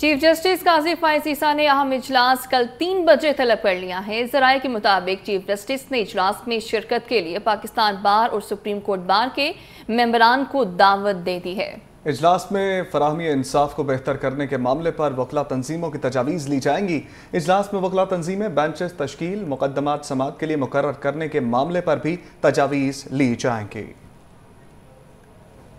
chief justice काजी फायसीसा ने अहम इजलास कल तीन बजे तलब कर लिया है जराये के मुताबिक चीफ जस्टिस ने इजलास में शिरकत के लिए पाकिस्तान बार और सुप्रीम कोर्ट बार के मेम्बरान को दावत दे दी है इजलास में फरहमी इंसाफ को बेहतर करने के मामले पर वकला तंजीमों की तजावीज़ ली जाएंगी इजलास में वकला तंजीमें बेंचेस तश्कील मुकदमात समात के लिए मुकर करने के मामले पर भी तजावीज़ ली जाएंगी